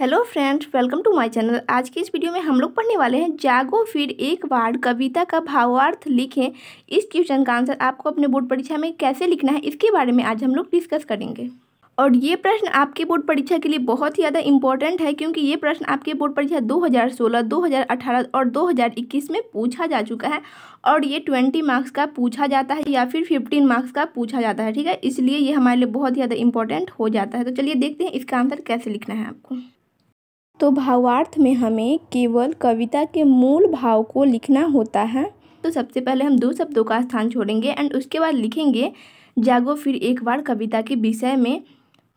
hello friends welcome to my channel आज की इस वीडियो में हम लोग पढ़ने वाले हैं जागो फिर एक बार कविता का भावार्थ लिखें इस क्वेश्चन का आंसर आपको अपने बोर्ड परीक्षा में कैसे लिखना है इसके बारे में आज हम लोग डिस्कस करेंगे और ये प्रश्न आपके बोर्ड परीक्षा के लिए बहुत ही ज़्यादा इंपॉर्टेंट है क्योंकि ये प्रश्न आपके बोर्ड परीक्षा 2016, 2018 और 2021 में पूछा जा चुका है और ये 20 मार्क्स का पूछा जाता है या फिर 15 मार्क्स का पूछा जाता है ठीक है इसलिए ये हमारे लिए बहुत ही ज़्यादा इंपॉर्टेंट हो जाता है तो चलिए देखते हैं इसका आंसर कैसे लिखना है आपको तो भावार्थ में हमें केवल कविता के मूल भाव को लिखना होता है तो सबसे पहले हम दो शब्दों का स्थान छोड़ेंगे एंड उसके बाद लिखेंगे जागो फिर एक बार कविता के विषय में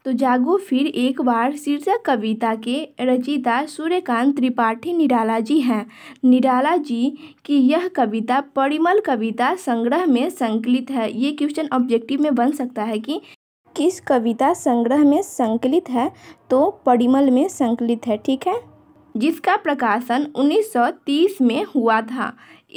तो जागो फिर एक बार शीर्षक कविता के रचयिता सूर्यकांत त्रिपाठी निराला जी हैं निराला जी की यह कविता परिमल कविता संग्रह में संकलित है ये क्वेश्चन ऑब्जेक्टिव में बन सकता है कि किस कविता संग्रह में संकलित है तो परिमल में संकलित है ठीक है जिसका प्रकाशन 1930 में हुआ था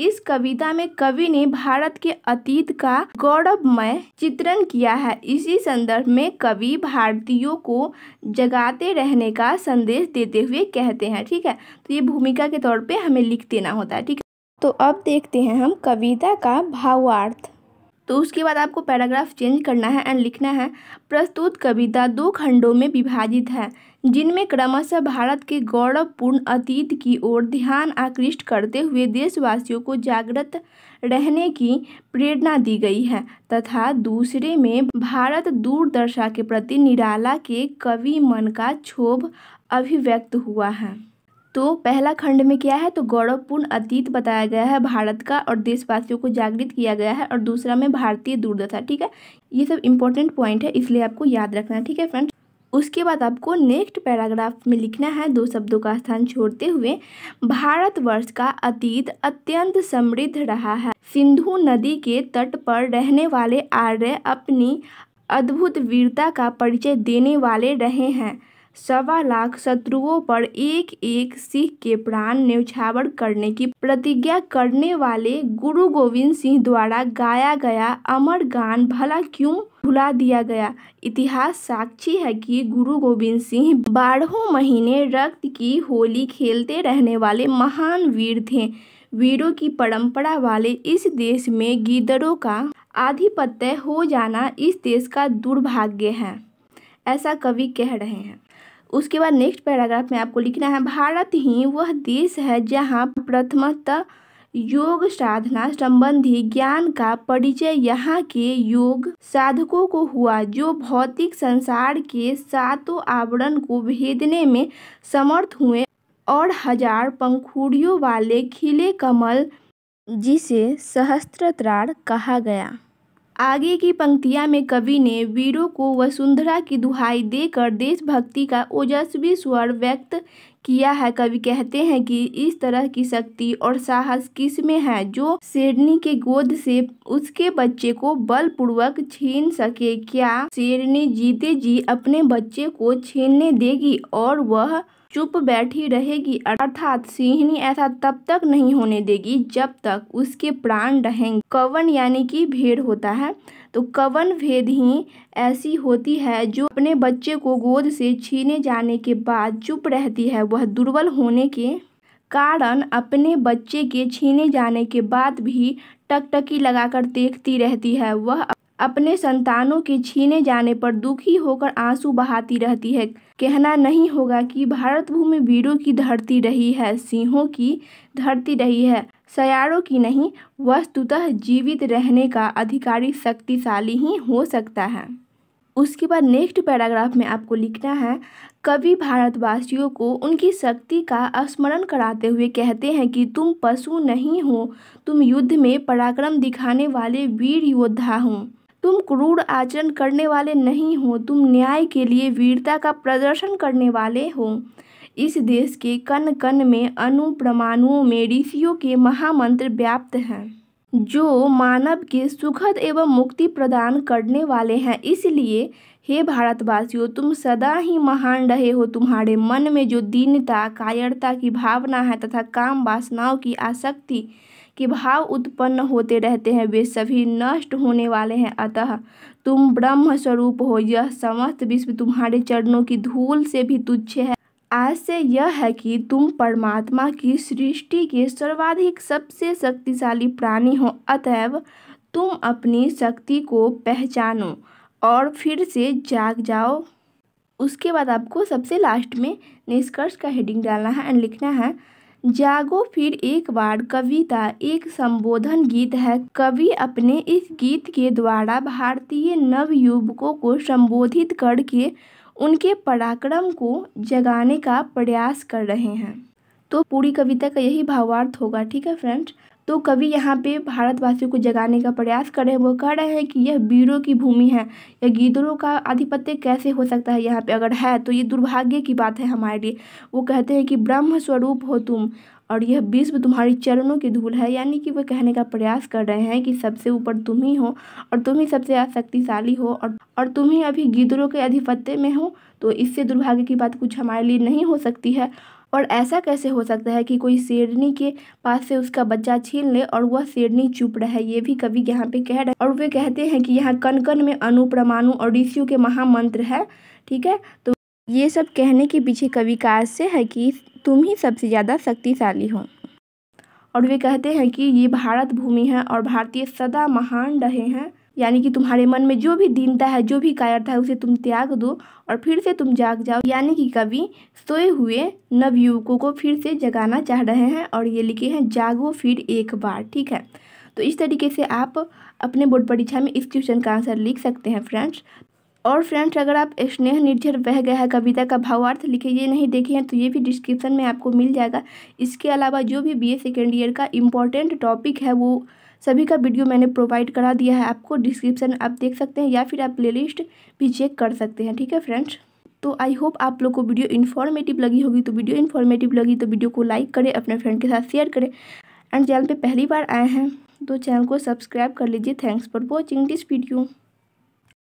इस कविता में कवि ने भारत के अतीत का गौरवमय चित्रण किया है इसी संदर्भ में कवि भारतीयों को जगाते रहने का संदेश देते हुए कहते हैं ठीक है तो ये भूमिका के तौर पे हमें लिख देना होता है ठीक है तो अब देखते हैं हम कविता का भावार्थ तो उसके बाद आपको पैराग्राफ चेंज करना है एंड लिखना है प्रस्तुत कविता दो खंडों में विभाजित है जिनमें क्रमशः भारत के गौरवपूर्ण अतीत की ओर ध्यान आकृष्ट करते हुए देशवासियों को जागृत रहने की प्रेरणा दी गई है तथा दूसरे में भारत दूरदर्शा के प्रति निराला के कवि मन का क्षोभ अभिव्यक्त हुआ है तो पहला खंड में क्या है तो गौरवपूर्ण अतीत बताया गया है भारत का और देशवासियों को जागृत किया गया है और दूसरा में भारतीय दूरदशा ठीक है ये सब इंपॉर्टेंट पॉइंट है इसलिए आपको याद रखना ठीक है फ्रेंड्स उसके बाद आपको नेक्स्ट पैराग्राफ में लिखना है दो शब्दों का स्थान छोड़ते हुए भारतवर्ष का अतीत अत्यंत समृद्ध रहा है सिंधु नदी के तट पर रहने वाले आर्य अपनी अद्भुत वीरता का परिचय देने वाले रहे हैं सवा लाख शत्रुओं पर एक एक सिख के प्राण न्यौछावर करने की प्रतिज्ञा करने वाले गुरु गोविंद सिंह द्वारा गाया गया अमर गान भला क्यों भुला दिया गया इतिहास साक्षी है कि गुरु गोविंद सिंह बारहों महीने रक्त की होली खेलते रहने वाले महान वीर थे वीरों की परंपरा वाले इस देश में गीदड़ों का आधिपत्य हो जाना इस देश का दुर्भाग्य है ऐसा कवि कह रहे हैं उसके बाद नेक्स्ट पैराग्राफ में आपको लिखना है भारत ही वह देश है जहाँ प्रथमतः योग साधना संबंधी ज्ञान का परिचय यहाँ के योग साधकों को हुआ जो भौतिक संसार के सातों आवरण को भेदने में समर्थ हुए और हजार पंखुड़ियों वाले खिले कमल जिसे सहस्त्र कहा गया आगे की पंक्तियाँ में कवि ने वीरों को वसुंधरा की दुहाई देकर देशभक्ति का ओजस्वी स्वर व्यक्त किया है कवि कहते हैं कि इस तरह की शक्ति और साहस किस में है जो शेरनी के गोद से उसके बच्चे को बलपूर्वक छीन सके क्या शेरनी जीते जी अपने बच्चे को छीनने देगी और वह चुप बैठी रहेगी अर्थात सिंहनी ऐसा तब तक नहीं होने देगी जब तक उसके प्राण रहेंगे कवन यानी कि भेड़ होता है तो कवन भेद ही ऐसी होती है जो अपने बच्चे को गोद से छीने जाने के बाद चुप रहती है वह दुर्बल होने के कारण अपने बच्चे के छीने जाने के बाद भी टकटकी लगाकर देखती रहती है वह अपने संतानों के छीने जाने पर दुखी होकर आंसू बहाती रहती है कहना नहीं होगा कि भारत भूमि वीरों की धरती रही है सिंहों की धरती रही है सयारों की नहीं वस्तुतः जीवित रहने का अधिकारी शक्तिशाली ही हो सकता है उसके बाद नेक्स्ट पैराग्राफ में आपको लिखना है कवि भारतवासियों को उनकी शक्ति का स्मरण कराते हुए कहते हैं कि तुम पशु नहीं हो तुम युद्ध में पराक्रम दिखाने वाले वीर योद्धा हो तुम क्रूर आचरण करने वाले नहीं हो तुम न्याय के लिए वीरता का प्रदर्शन करने वाले हो इस देश के कन कन में अनुप्रमाणुओं में ऋषियों के महामंत्र व्याप्त हैं जो मानव के सुखद एवं मुक्ति प्रदान करने वाले हैं इसलिए हे भारतवासियों तुम सदा ही महान रहे हो तुम्हारे मन में जो दीनता कायरता की भावना है तथा काम वासनाओं की आसक्ति कि भाव उत्पन्न होते रहते हैं वे सभी नष्ट होने वाले हैं अतः तुम ब्रह्म स्वरूप हो यह समस्त विश्व तुम्हारे चरणों की धूल से भी तुच्छ है आश्चर्य यह है कि तुम परमात्मा की सृष्टि के सर्वाधिक सबसे शक्तिशाली प्राणी हो अतएव तुम अपनी शक्ति को पहचानो और फिर से जाग जाओ उसके बाद आपको सबसे लास्ट में निष्कर्ष का हेडिंग डालना है एंड लिखना है जागो फिर एक बार कविता एक संबोधन गीत है कवि अपने इस गीत के द्वारा भारतीय नव युवकों को संबोधित करके उनके पराक्रम को जगाने का प्रयास कर रहे हैं तो पूरी कविता का यही भावार्थ होगा ठीक है फ्रेंड्स तो कवि यहाँ पे भारतवासियों को जगाने का प्रयास कर रहे हैं वो कह रहे हैं कि यह वीरों की भूमि है यह गीदड़ों का आधिपत्य कैसे हो सकता है यहाँ पे अगर है तो ये दुर्भाग्य की बात है हमारे लिए वो कहते हैं कि ब्रह्म स्वरूप हो तुम और यह विश्व तुम्हारी चरणों की धूल है यानी कि वह कहने का प्रयास कर रहे हैं कि सबसे ऊपर तुम ही हो और तुम ही सबसे शक्तिशाली हो और और तुम ही अभी गीदड़ों के आधिपत्य में हो तो इससे दुर्भाग्य की बात कुछ हमारे लिए नहीं हो सकती है और ऐसा कैसे हो सकता है कि कोई शेरनी के पास से उसका बच्चा छीन ले और वह शेरनी चुप रहे ये भी कवि यहाँ पे कह रहे और वे कहते हैं कि यहाँ कन कन में अनु परमाणु और ऋषियों के महामंत्र है ठीक है तो ये सब कहने के पीछे कवि का आश्य है कि तुम ही सबसे ज़्यादा शक्तिशाली हो और वे कहते हैं कि ये भारत भूमि है और भारतीय सदा महान रहे हैं यानी कि तुम्हारे मन में जो भी दीनता है जो भी कायरता है उसे तुम त्याग दो और फिर से तुम जाग जाओ यानी कि कवि सोए हुए नवयुवकों को फिर से जगाना चाह रहे हैं और ये लिखे हैं जागो फिर एक बार ठीक है तो इस तरीके से आप अपने बोर्ड परीक्षा में इस क्वेश्चन का आंसर लिख सकते हैं फ्रेंड्स और फ्रेंड्स अगर आप स्नेह निर्झर बह गया है कविता का भावार्थ लिखे ये नहीं देखे हैं तो ये भी डिस्क्रिप्शन में आपको मिल जाएगा इसके अलावा जो भी बी ए सेकेंड ईयर का इम्पॉर्टेंट टॉपिक है वो सभी का वीडियो मैंने प्रोवाइड करा दिया है आपको डिस्क्रिप्शन आप देख सकते हैं या फिर आप प्ले भी चेक कर सकते हैं ठीक है फ्रेंड्स तो आई होप आप लोग को वीडियो इन्फॉर्मेटिव लगी होगी तो वीडियो इन्फॉर्मेटिव लगी तो वीडियो को लाइक करें अपने फ्रेंड के साथ शेयर करें एंड चैनल पे पहली बार आए हैं तो चैनल को सब्सक्राइब कर लीजिए thanks for watching this video